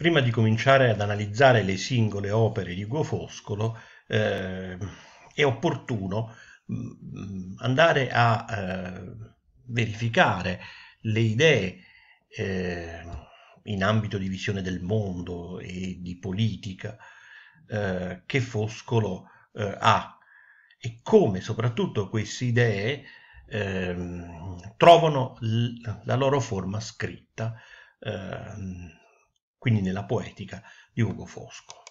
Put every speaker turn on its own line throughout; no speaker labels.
Prima di cominciare ad analizzare le singole opere di Ugo Foscolo, eh, è opportuno mh, mm, andare a eh, verificare le idee eh, in ambito di visione del mondo e di politica eh, che Foscolo eh, ha e come soprattutto queste idee ehm, trovano la loro forma scritta ehm, quindi nella poetica di Ugo Fosco.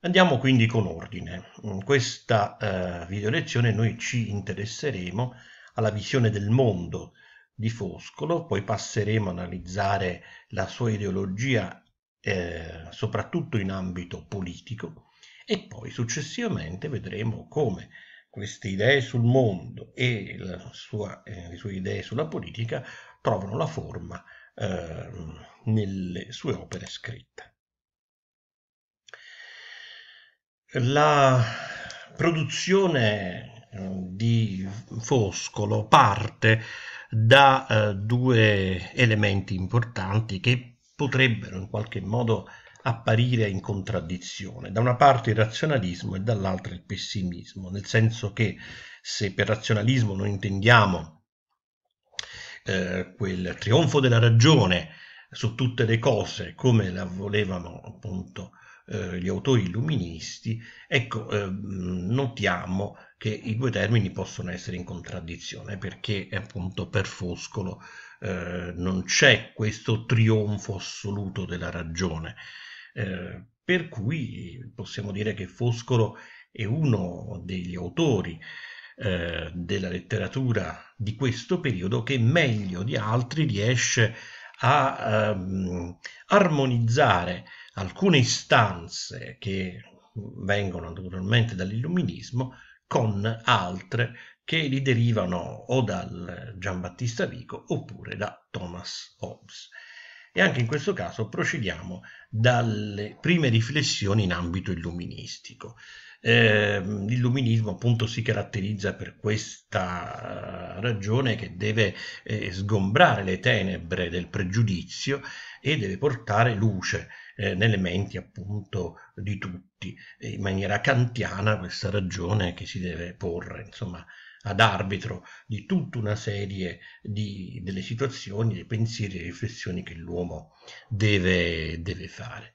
Andiamo quindi con ordine. In mm, questa eh, video lezione noi ci interesseremo alla visione del mondo di Foscolo, poi passeremo ad analizzare la sua ideologia eh, soprattutto in ambito politico e poi successivamente vedremo come queste idee sul mondo e sua, eh, le sue idee sulla politica trovano la forma Ehm, nelle sue opere scritte. La produzione ehm, di Foscolo parte da eh, due elementi importanti che potrebbero in qualche modo apparire in contraddizione, da una parte il razionalismo e dall'altra il pessimismo, nel senso che se per razionalismo noi intendiamo eh, quel trionfo della ragione su tutte le cose come la volevano appunto eh, gli autori illuministi, ecco, eh, notiamo che i due termini possono essere in contraddizione perché appunto per Foscolo eh, non c'è questo trionfo assoluto della ragione. Eh, per cui possiamo dire che Foscolo è uno degli autori eh, della letteratura di questo periodo che meglio di altri riesce a ehm, armonizzare alcune istanze che vengono naturalmente dall'illuminismo con altre che li derivano o dal Giambattista Vico oppure da Thomas Hobbes. E anche in questo caso procediamo dalle prime riflessioni in ambito illuministico. Eh, l'illuminismo appunto si caratterizza per questa ragione che deve eh, sgombrare le tenebre del pregiudizio e deve portare luce eh, nelle menti appunto di tutti, e in maniera kantiana questa ragione che si deve porre insomma ad arbitro di tutta una serie di, delle situazioni, dei pensieri e riflessioni che l'uomo deve, deve fare.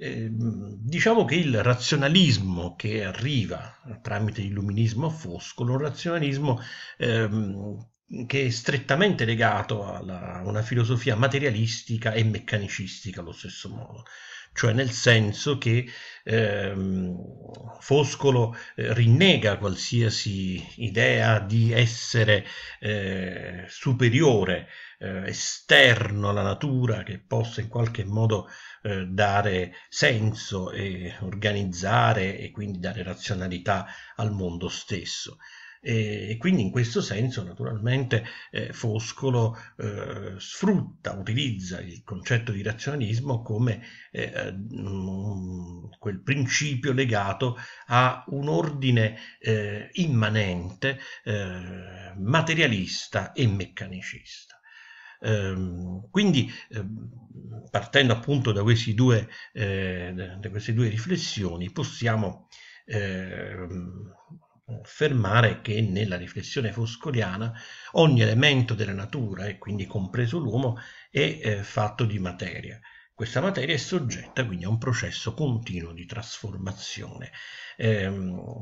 Ehm, diciamo che il razionalismo che arriva tramite l'illuminismo a Foscolo, un razionalismo ehm, che è strettamente legato a una filosofia materialistica e meccanicistica allo stesso modo, cioè nel senso che ehm, Foscolo eh, rinnega qualsiasi idea di essere eh, superiore, eh, esterno alla natura, che possa in qualche modo eh, dare senso e organizzare e quindi dare razionalità al mondo stesso e, quindi in questo senso naturalmente eh, Foscolo eh, sfrutta, utilizza il concetto di razionalismo come eh, mh, quel principio legato a un ordine eh, immanente, eh, materialista e meccanicista ehm, quindi ehm, partendo appunto da, due, eh, da queste due riflessioni possiamo ehm, affermare che nella riflessione foscoliana ogni elemento della natura, e quindi compreso l'uomo, è eh, fatto di materia. Questa materia è soggetta quindi a un processo continuo di trasformazione. Eh,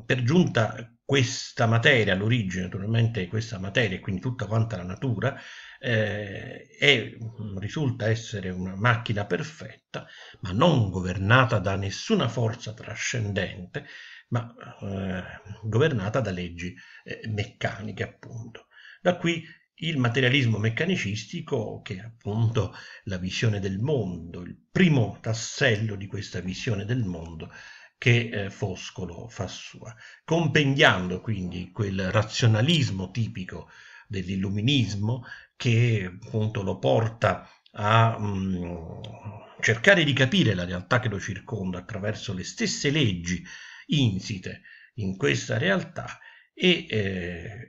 per giunta questa materia, l'origine naturalmente di questa materia e quindi tutta quanta la natura, eh, è, risulta essere una macchina perfetta, ma non governata da nessuna forza trascendente, ma eh, governata da leggi eh, meccaniche appunto. Da qui il materialismo meccanicistico che è appunto la visione del mondo, il primo tassello di questa visione del mondo che eh, Foscolo fa sua, compendiando quindi quel razionalismo tipico dell'illuminismo che appunto lo porta a mh, mm, cercare di capire la realtà che lo circonda attraverso le stesse leggi insite in questa realtà e eh,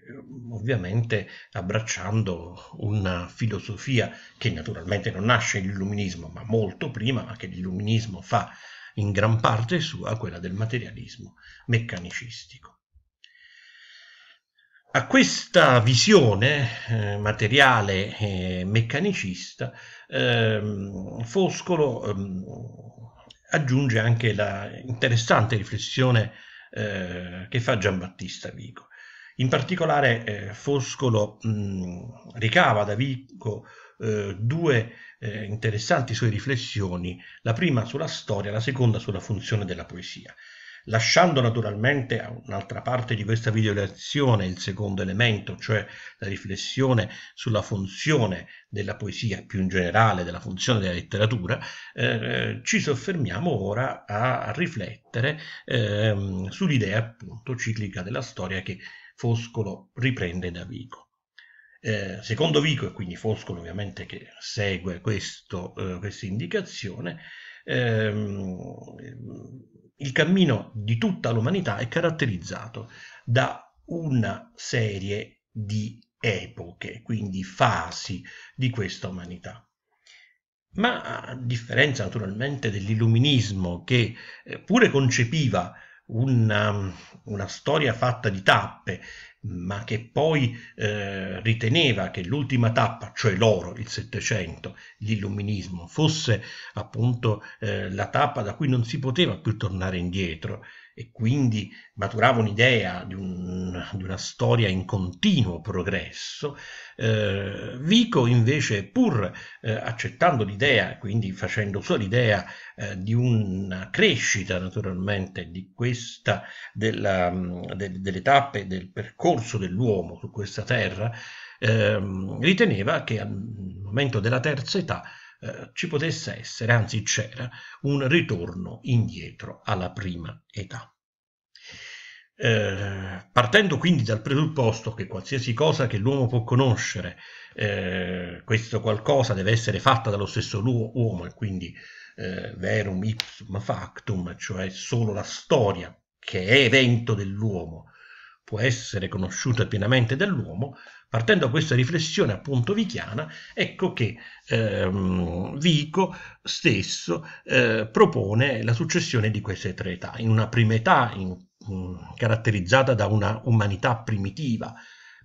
ovviamente abbracciando una filosofia che naturalmente non nasce nell'illuminismo ma molto prima, ma che l'illuminismo fa in gran parte sua, quella del materialismo meccanicistico. A questa visione eh, materiale e meccanicista, ehm, Foscolo ehm, aggiunge anche la interessante riflessione eh, che fa Giambattista Vico. In particolare eh, Foscolo mh, mm, ricava da Vico eh, due eh, interessanti sue riflessioni, la prima sulla storia, la seconda sulla funzione della poesia lasciando naturalmente a un'altra parte di questa video lezione il secondo elemento, cioè la riflessione sulla funzione della poesia più in generale, della funzione della letteratura, eh, ci soffermiamo ora a riflettere eh, sull'idea appunto ciclica della storia che Foscolo riprende da Vico. Eh, secondo Vico, e quindi Foscolo ovviamente che segue questo, eh, questa indicazione, ehm, il cammino di tutta l'umanità è caratterizzato da una serie di epoche, quindi fasi di questa umanità. Ma a differenza naturalmente dell'illuminismo che eh, pure concepiva una, una storia fatta di tappe ma che poi eh, riteneva che l'ultima tappa, cioè l'oro, il Settecento, l'illuminismo, fosse appunto eh, la tappa da cui non si poteva più tornare indietro e quindi maturava un'idea di, un, di, una storia in continuo progresso, eh, Vico invece pur eh, accettando l'idea, quindi facendo sua l'idea eh, di una crescita naturalmente di questa, della, de, delle tappe del percorso dell'uomo su questa terra, ehm, riteneva che al momento della terza età eh, ci potesse essere, anzi c'era, un ritorno indietro alla prima età. Eh, partendo quindi dal presupposto che qualsiasi cosa che l'uomo può conoscere, eh, questo qualcosa deve essere fatta dallo stesso uomo e quindi eh, verum ipsum factum, cioè solo la storia che è evento dell'uomo può essere conosciuta pienamente dall'uomo, Partendo da questa riflessione appunto vichiana, ecco che ehm, Vico stesso eh, propone la successione di queste tre età. In una prima età in, mh, mm, caratterizzata da una umanità primitiva,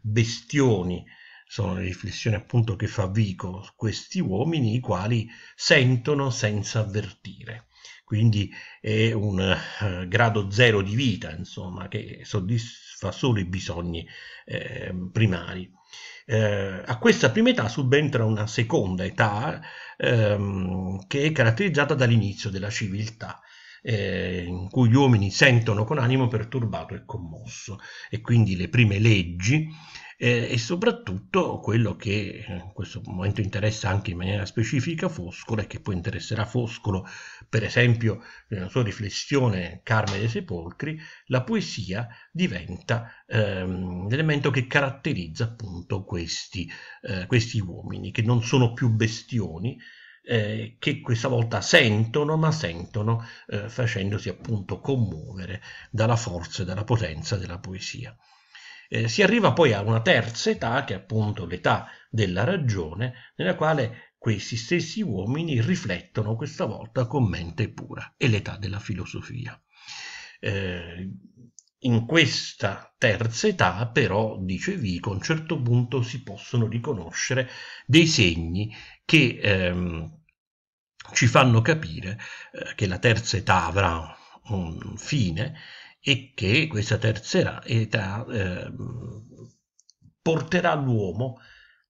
bestioni, sono le riflessioni appunto che fa Vico questi uomini, i quali sentono senza avvertire quindi è un uh, grado zero di vita, insomma, che soddisfa soddisfa solo i bisogni eh, primari. Eh, a questa prima età subentra una seconda età ehm, che è caratterizzata dall'inizio della civiltà, eh, in cui gli uomini sentono con animo perturbato e commosso e quindi le prime leggi eh, e soprattutto quello che eh, in questo momento interessa anche in maniera specifica Foscolo e che poi interesserà Foscolo, per esempio nella sua riflessione Carme dei Sepolcri, la poesia diventa ehm, l'elemento che caratterizza appunto questi, eh, questi uomini, che non sono più bestioni, eh, che questa volta sentono, ma sentono eh, facendosi appunto commuovere dalla forza e dalla potenza della poesia. Eh, si arriva poi a una terza età, che è appunto l'età della ragione, nella quale questi stessi uomini riflettono questa volta con mente pura, è l'età della filosofia. Eh, in questa terza età, però, dice Vico, a un certo punto si possono riconoscere dei segni che ehm, ci fanno capire eh, che la terza età avrà un fine e che questa terza età eh, porterà l'uomo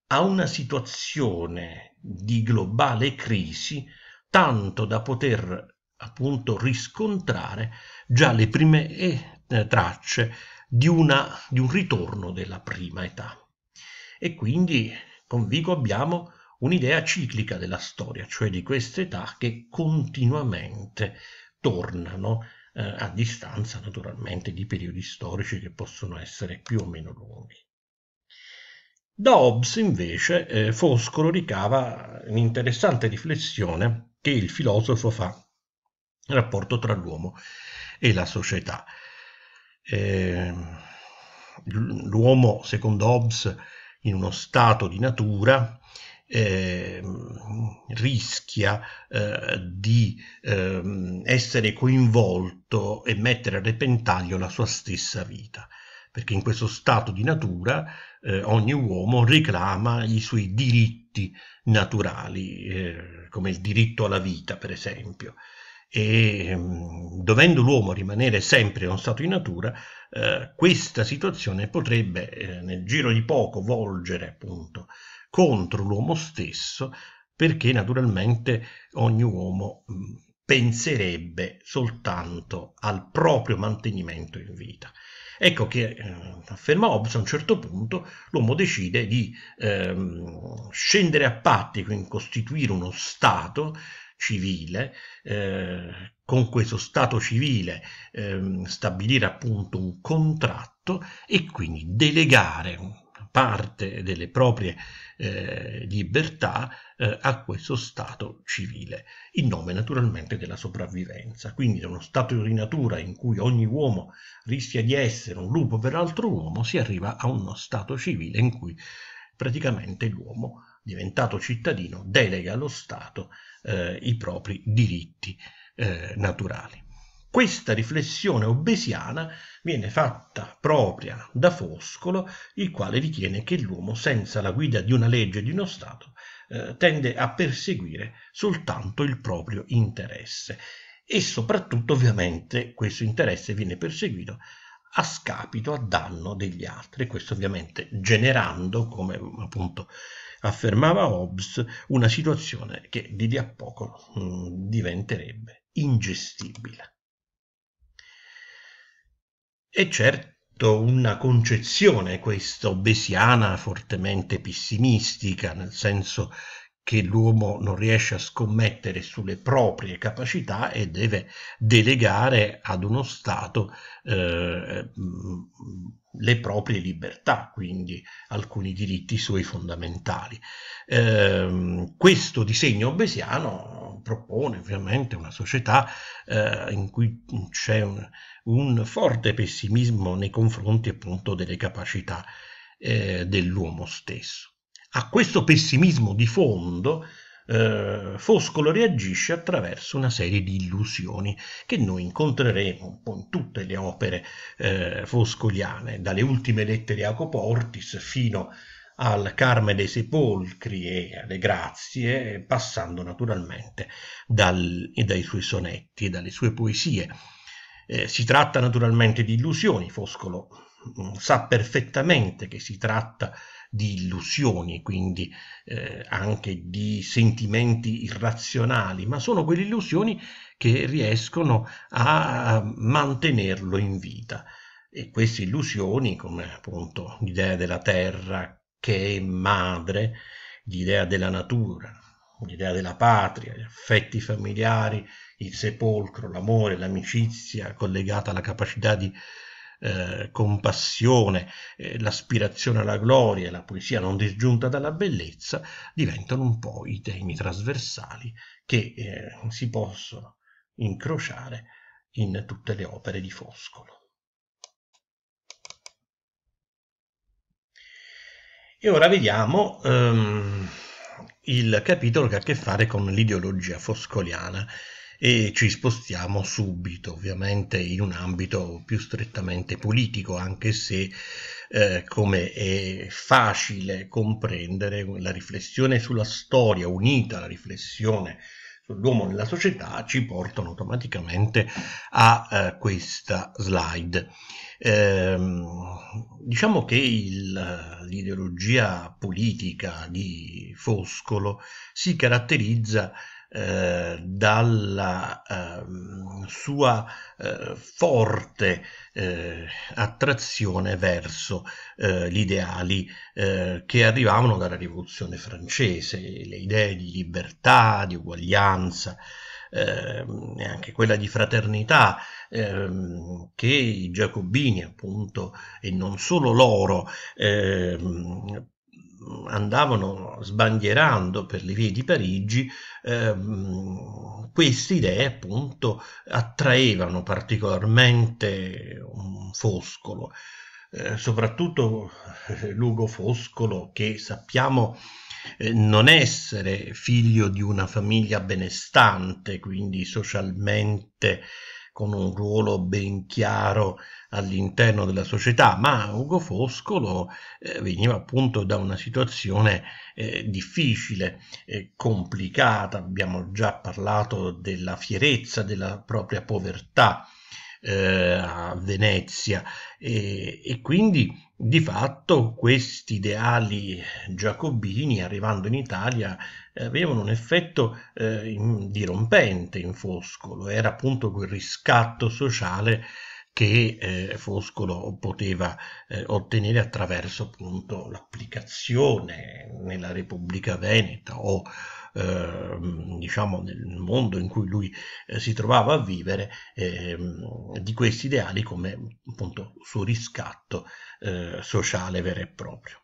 a una situazione di globale crisi tanto da poter appunto riscontrare già le prime eh, tracce di, una, di un ritorno della prima età. E quindi con Vico abbiamo un'idea ciclica della storia, cioè di queste età che continuamente tornano eh, a distanza naturalmente di periodi storici che possono essere più o meno lunghi. Da Hobbes invece eh, Foscolo ricava un'interessante riflessione che il filosofo fa nel rapporto tra l'uomo e la società. Eh, l'uomo, secondo Hobbes, in uno stato di natura eh, rischia eh, di eh, essere coinvolto e mettere a repentaglio la sua stessa vita, perché in questo stato di natura eh, ogni uomo reclama i suoi diritti naturali, eh, come il diritto alla vita, per esempio e ehm, dovendo l'uomo rimanere sempre in uno stato di natura, eh, questa situazione potrebbe eh, nel giro di poco volgere appunto contro l'uomo stesso, perché naturalmente ogni uomo mm, penserebbe soltanto al proprio mantenimento in vita. Ecco che, eh, afferma Hobbes, a un certo punto l'uomo decide di ehm, scendere a patti, quindi costituire uno Stato civile, eh, con questo Stato civile ehm, stabilire appunto un contratto e quindi delegare parte delle proprie eh, libertà eh, a questo Stato civile, in nome naturalmente della sopravvivenza. Quindi da uno stato di natura in cui ogni uomo rischia di essere un lupo per altro uomo, si arriva a uno Stato civile in cui praticamente l'uomo, diventato cittadino, delega allo Stato eh, i propri diritti eh, naturali. Questa riflessione obesiana viene fatta propria da Foscolo, il quale ritiene che l'uomo, senza la guida di una legge e di uno Stato, eh, tende a perseguire soltanto il proprio interesse. E soprattutto, ovviamente, questo interesse viene perseguito a scapito, a danno degli altri, questo ovviamente generando, come appunto affermava Hobbes, una situazione che di lì a poco mh, mm, diventerebbe ingestibile. È certo una concezione questa obesiana fortemente pessimistica, nel senso che l'uomo non riesce a scommettere sulle proprie capacità e deve delegare ad uno Stato eh, le proprie libertà, quindi alcuni diritti suoi fondamentali. Eh, questo disegno obesiano propone ovviamente una società eh, in cui c'è un, un, forte pessimismo nei confronti appunto delle capacità eh, dell'uomo stesso. A questo pessimismo di fondo eh, Foscolo reagisce attraverso una serie di illusioni che noi incontreremo un po' in tutte le opere eh, foscoliane, dalle ultime lettere a Coportis fino al Carme dei Sepolcri e alle Grazie, passando naturalmente dal, dai suoi sonetti e dalle sue poesie. Eh, si tratta naturalmente di illusioni, Foscolo mm, sa perfettamente che si tratta di di illusioni, quindi eh, anche di sentimenti irrazionali, ma sono quelle illusioni che riescono a mantenerlo in vita. E queste illusioni, come appunto l'idea della terra che è madre, l'idea della natura, l'idea della patria, gli affetti familiari, il sepolcro, l'amore, l'amicizia collegata alla capacità di eh, compassione, eh, l'aspirazione alla gloria e la poesia non disgiunta dalla bellezza diventano un po' i temi trasversali che eh, si possono incrociare in tutte le opere di Foscolo. E ora vediamo ehm, il capitolo che ha a che fare con l'ideologia foscoliana e ci spostiamo subito ovviamente in un ambito più strettamente politico anche se eh, come è facile comprendere la riflessione sulla storia unita alla riflessione sull'uomo nella società ci portano automaticamente a eh, questa slide. Eh, diciamo che il, l'ideologia politica di Foscolo si caratterizza eh, dalla ehm, sua eh, forte eh, attrazione verso gli ideali che arrivavano dalla rivoluzione francese, le idee di libertà, di uguaglianza, ehm, e anche quella di fraternità ehm, che i giacobini appunto e non solo loro ehm, andavano sbandierando per le vie di Parigi, ehm, queste idee appunto attraevano particolarmente un Foscolo, eh, soprattutto eh, Lugo Foscolo che sappiamo eh, non essere figlio di una famiglia benestante, quindi socialmente con un ruolo ben chiaro all'interno della società, ma Ugo Foscolo eh, veniva appunto da una situazione eh, difficile, e eh, complicata, abbiamo già parlato della fierezza, della propria povertà, eh, a Venezia e, e quindi di fatto questi ideali giacobini arrivando in Italia eh, avevano un effetto eh, in, dirompente in Foscolo, era appunto quel riscatto sociale che eh, Foscolo poteva eh, ottenere attraverso appunto l'applicazione nella Repubblica Veneta o eh, diciamo nel mondo in cui lui eh, si trovava a vivere ehm, di questi ideali come appunto suo riscatto eh, sociale vero e proprio.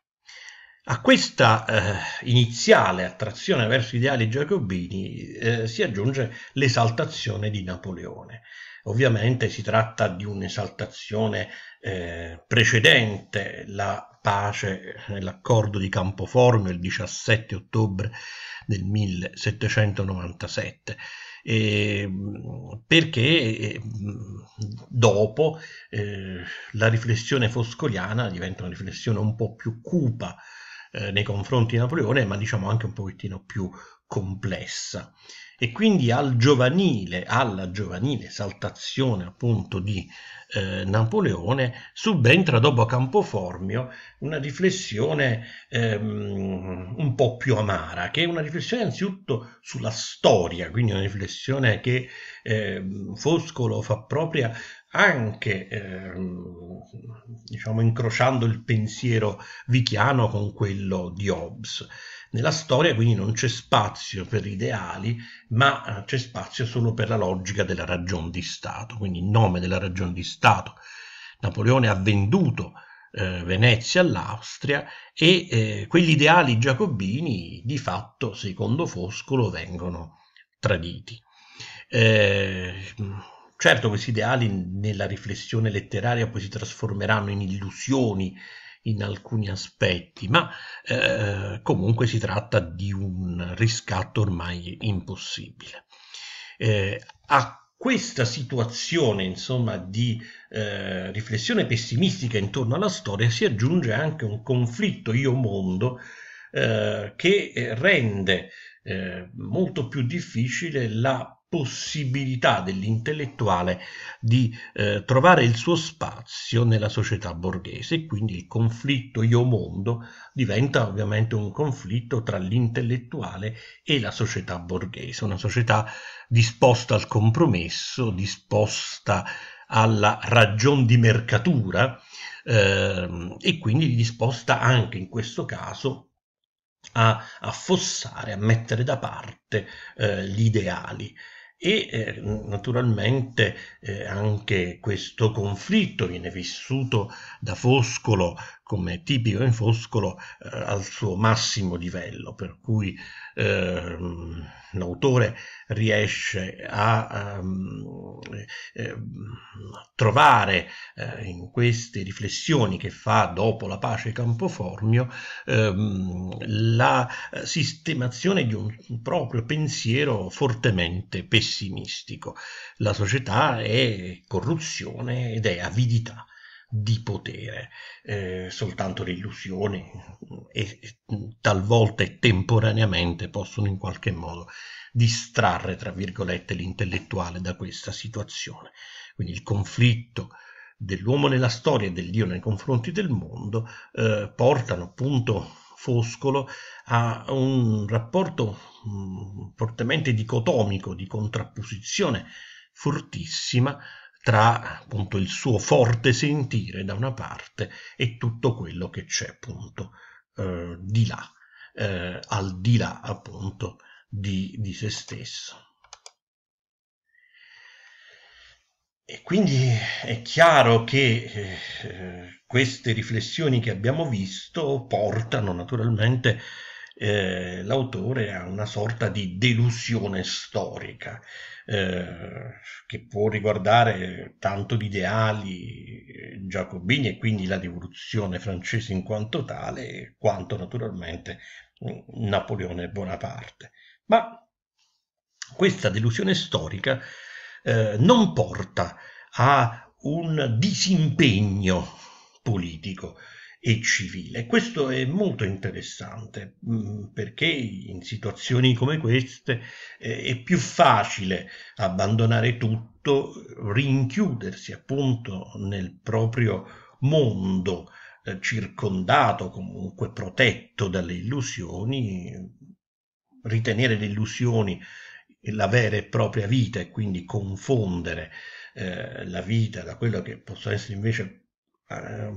A questa eh, iniziale attrazione verso ideali giacobini eh, si aggiunge l'esaltazione di Napoleone, Ovviamente si tratta di un'esaltazione eh, precedente la pace nell'accordo di Campoformio il 17 ottobre del 1797 ehm, ehm, eh, perché eh, dopo la riflessione foscoliana diventa una riflessione un po' più cupa eh, nei confronti di Napoleone ma diciamo anche un pochettino più complessa e quindi al giovanile, alla giovanile esaltazione appunto di eh, Napoleone subentra dopo Campoformio una riflessione ehm, un po' più amara, che è una riflessione anzitutto sulla storia, quindi una riflessione che eh, Foscolo fa propria anche ehm, diciamo incrociando il pensiero vichiano con quello di Hobbes. Nella storia quindi non c'è spazio per ideali, ma eh, c'è spazio solo per la logica della ragion di Stato, quindi in nome della ragion di Stato Napoleone ha venduto eh, Venezia all'Austria e eh, quegli ideali giacobini di fatto, secondo Foscolo, vengono traditi. Eh, certo questi ideali nella riflessione letteraria poi si trasformeranno in illusioni in alcuni aspetti, ma eh, comunque si tratta di un riscatto ormai impossibile. Eh, a questa situazione insomma, di eh, riflessione pessimistica intorno alla storia si aggiunge anche un conflitto io-mondo eh, che rende eh, molto più difficile la possibilità dell'intellettuale di eh, trovare il suo spazio nella società borghese e quindi il conflitto io-mondo diventa ovviamente un conflitto tra l'intellettuale e la società borghese, una società disposta al compromesso, disposta alla ragion di mercatura eh, e quindi disposta anche in questo caso a affossare, a mettere da parte eh, gli ideali e eh, naturalmente eh, anche questo conflitto viene vissuto da Foscolo come tipico in Foscolo eh, al suo massimo livello, per cui l'autore ehm, riesce a um, trovare eh, in queste riflessioni che fa dopo la pace Campoformio la eh, sistemazione di un proprio pensiero fortemente pessimista pessimistico. La società è corruzione ed è avidità di potere, eh, soltanto le illusioni e, eh, e talvolta e temporaneamente possono in qualche modo distrarre, tra virgolette, l'intellettuale da questa situazione. Quindi il conflitto dell'uomo nella storia e del Dio nei confronti del mondo eh, portano appunto Foscolo ha un rapporto mm, fortemente dicotomico, di contrapposizione fortissima tra appunto il suo forte sentire da una parte e tutto quello che c'è appunto eh, di là, eh, al di là appunto di, di se stesso. E quindi è chiaro che eh, queste riflessioni che abbiamo visto portano naturalmente eh, l'autore a una sorta di delusione storica eh, che può riguardare tanto gli ideali eh, giacobini e quindi la rivoluzione francese in quanto tale, quanto naturalmente eh, Napoleone Bonaparte. Ma questa delusione storica eh, non porta a un disimpegno politico e civile. Questo è molto interessante mm, perché in situazioni come queste eh, è più facile abbandonare tutto, rinchiudersi appunto nel proprio mondo eh, circondato, comunque protetto dalle illusioni, ritenere le illusioni la vera e propria vita e quindi confondere eh, la vita da quello che possono essere invece eh,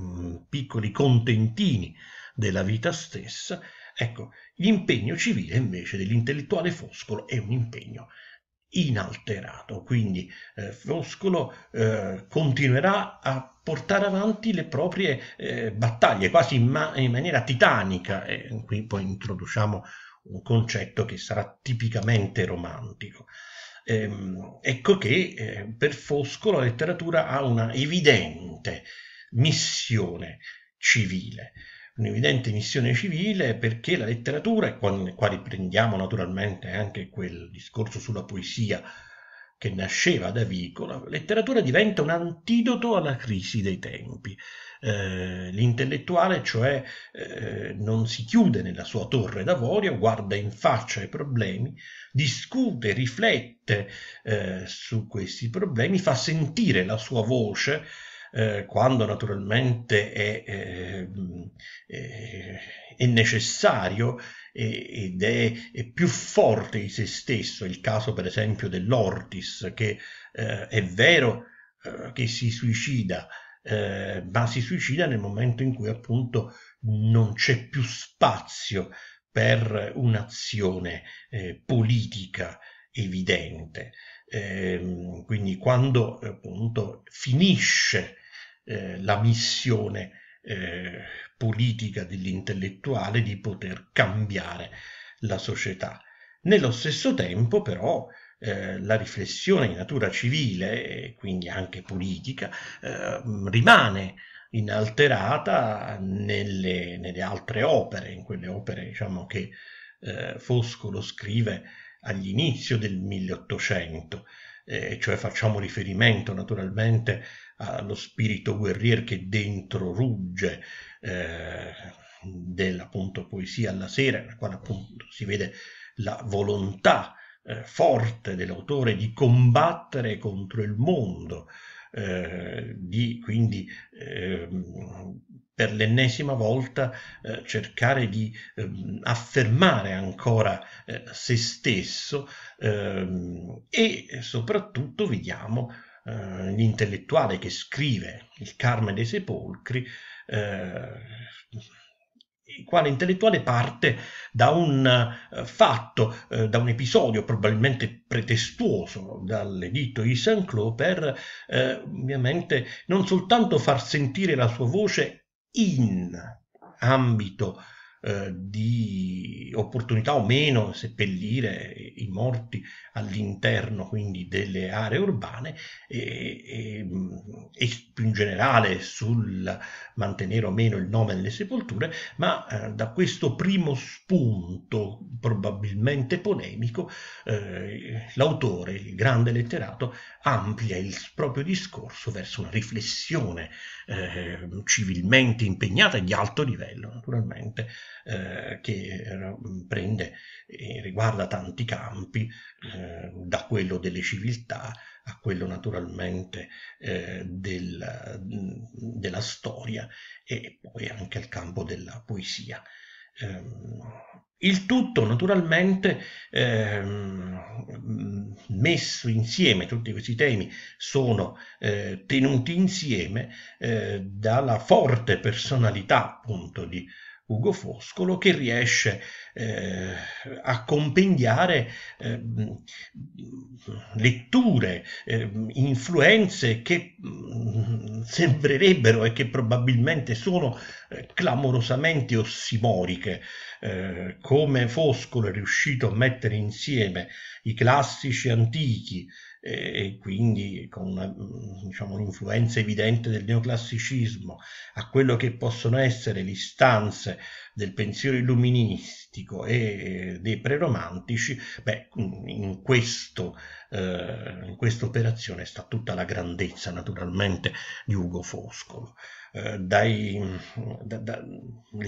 piccoli contentini della vita stessa, ecco, l'impegno civile invece dell'intellettuale Foscolo è un impegno inalterato, quindi eh, Foscolo eh, continuerà a portare avanti le proprie eh, battaglie quasi in, ma in maniera titanica e qui poi introduciamo un concetto che sarà tipicamente romantico. Ehm, ecco che eh, per Fosco la letteratura ha una evidente missione civile, un'evidente missione civile perché la letteratura, e qua, qua riprendiamo naturalmente anche quel discorso sulla poesia che nasceva da Vico, la letteratura diventa un antidoto alla crisi dei tempi. Eh, l'intellettuale, cioè, eh, non si chiude nella sua torre d'avorio, guarda in faccia i problemi, discute, riflette eh, su questi problemi, fa sentire la sua voce eh, quando naturalmente è, è, eh, mm, eh, è necessario ed è, è, più forte di se stesso. Il caso per esempio dell'Ortis che eh, è vero eh, che si suicida, eh, ma si suicida nel momento in cui appunto non c'è più spazio per un'azione eh, politica evidente. Ehm, quindi quando appunto finisce eh, la missione eh, politica dell'intellettuale di poter cambiare la società. Nello stesso tempo però eh, la riflessione di natura civile e quindi anche politica eh, rimane inalterata nelle, nelle, altre opere, in quelle opere diciamo, che eh, Foscolo scrive all'inizio del 1800, eh, cioè facciamo riferimento naturalmente allo spirito guerrier che dentro rugge eh, della poesia alla sera, nella quale appunto si vede la volontà eh, forte dell'autore di combattere contro il mondo, eh, di quindi eh, per l'ennesima volta eh, cercare di ehm, affermare ancora eh, se stesso ehm, e soprattutto vediamo eh, l'intellettuale che scrive il Carme dei Sepolcri, eh, il quale intellettuale parte da un eh, fatto, eh, da un episodio probabilmente pretestuoso dall'editto di Saint-Cloud per eh, ovviamente non soltanto far sentire la sua voce in ambito eh, di opportunità o meno seppellire i morti all'interno quindi delle aree urbane e, e mm, e più in generale sul mantenere o meno il nome nelle sepolture, ma eh, da questo primo spunto probabilmente polemico eh, l'autore, il grande letterato, amplia il proprio discorso verso una riflessione eh, civilmente impegnata e di alto livello, naturalmente, eh, che eh, prende e riguarda tanti campi, eh, da quello delle civiltà, a quello naturalmente eh, del, mm, della storia e poi anche al campo della poesia. Ehm, il tutto naturalmente ehm, mm, messo insieme, tutti questi temi sono eh, tenuti insieme eh, dalla forte personalità appunto di Ugo Foscolo che riesce eh, a compendiare eh, letture, eh, influenze che mh, mm, sembrerebbero e che probabilmente sono eh, clamorosamente ossimoriche, eh, come Foscolo è riuscito a mettere insieme i classici antichi, e quindi con mm, diciamo, un'influenza diciamo, evidente del neoclassicismo a quello che possono essere le istanze del pensiero illuministico e dei preromantici, beh, mm, in questo eh, in questa operazione sta tutta la grandezza naturalmente di Ugo Foscolo. Eh, dalle da, da,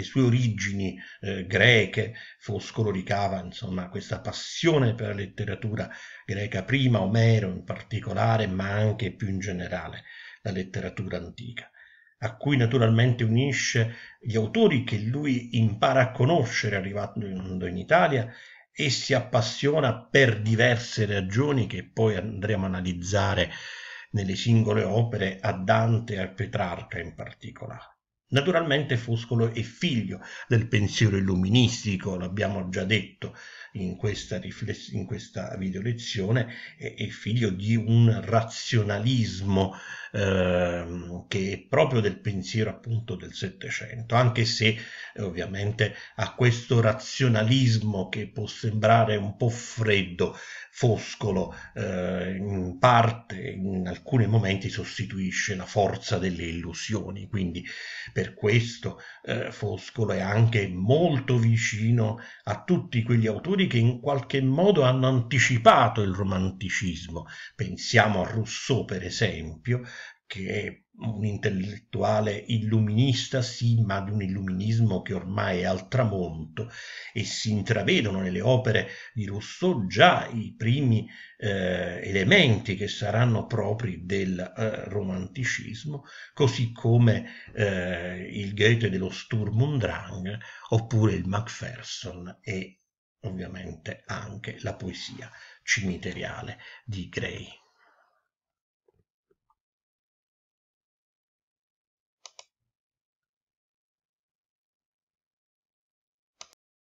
sue origini eh, greche Foscolo ricava insomma, questa passione per la letteratura greca, prima Omero in particolare, ma anche più in generale la letteratura antica a cui naturalmente unisce gli autori che lui impara a conoscere arrivando in Italia e si appassiona per diverse ragioni che poi andremo a analizzare nelle singole opere a Dante e a Petrarca in particolare. Naturalmente Foscolo è figlio del pensiero illuministico, l'abbiamo già detto in questa, rifless- in questa video lezione, è, è figlio di un razionalismo Ehm, che è proprio del pensiero appunto del Settecento, anche se eh, ovviamente a questo razionalismo che può sembrare un po' freddo, foscolo, eh, in parte, in alcuni momenti sostituisce la forza delle illusioni, quindi per questo eh, Foscolo è anche molto vicino a tutti quegli autori che in qualche modo hanno anticipato il romanticismo. Pensiamo a Rousseau, per esempio, che è un intellettuale illuminista, sì, ma di un illuminismo che ormai è al tramonto e si intravedono nelle opere di Rousseau già i primi eh, elementi che saranno propri del eh, romanticismo, così come eh, il Goethe dello Sturm und Drang oppure il Macpherson e ovviamente anche la poesia cimiteriale di Gray.